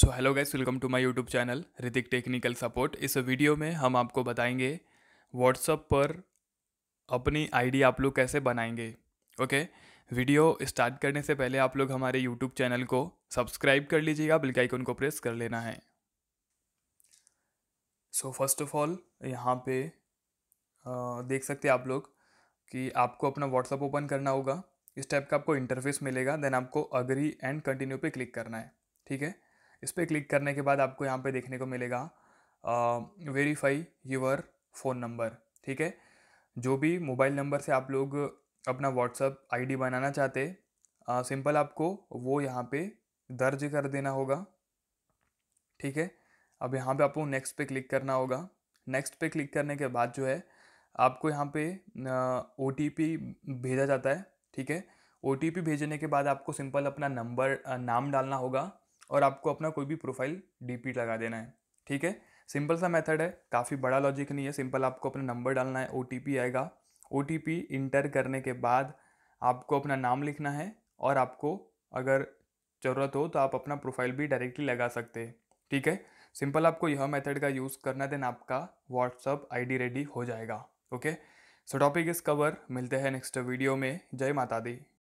so hello guys welcome to my YouTube channel Hrithik technical support इस वीडियो में हम आपको बताएंगे व्हाट्सअप पर अपनी आईडी आप लोग कैसे बनाएंगे ओके वीडियो स्टार्ट करने से पहले आप लोग हमारे यूट्यूब चैनल को सब्सक्राइब कर लीजिएगा बिल्कुल आइकन को प्रेस कर लेना है सो फर्स्ट ऑफ ऑल यहाँ पे आ, देख सकते आप लोग कि आपको अपना व्हाट्सअप ओपन करना होगा इस टाइप का आपको इंटरफेस मिलेगा देन आपको अग्री एंड कंटिन्यू पर क्लिक करना है ठीक है इस पर क्लिक करने के बाद आपको यहाँ पे देखने को मिलेगा वेरीफाई यूर फ़ोन नंबर ठीक है जो भी मोबाइल नंबर से आप लोग अपना व्हाट्सअप आईडी बनाना चाहते सिंपल आपको वो यहाँ पे दर्ज कर देना होगा ठीक है अब यहाँ पे आपको नेक्स्ट पे क्लिक करना होगा नेक्स्ट पे क्लिक करने के बाद जो है आपको यहाँ पे ओ भेजा जाता है ठीक है ओ भेजने के बाद आपको सिंपल अपना नंबर नाम डालना होगा और आपको अपना कोई भी प्रोफाइल डी लगा देना है ठीक है सिंपल सा मेथड है काफ़ी बड़ा लॉजिक नहीं है सिंपल आपको अपना नंबर डालना है ओ आएगा ओ इंटर करने के बाद आपको अपना नाम लिखना है और आपको अगर ज़रूरत हो तो आप अपना प्रोफाइल भी डायरेक्टली लगा सकते हैं ठीक है सिंपल आपको यह मेथड का यूज़ करना देन आपका व्हाट्सअप आईडी रेडी हो जाएगा ओके सो टॉपिक इस कवर मिलते हैं नेक्स्ट वीडियो में जय माता दी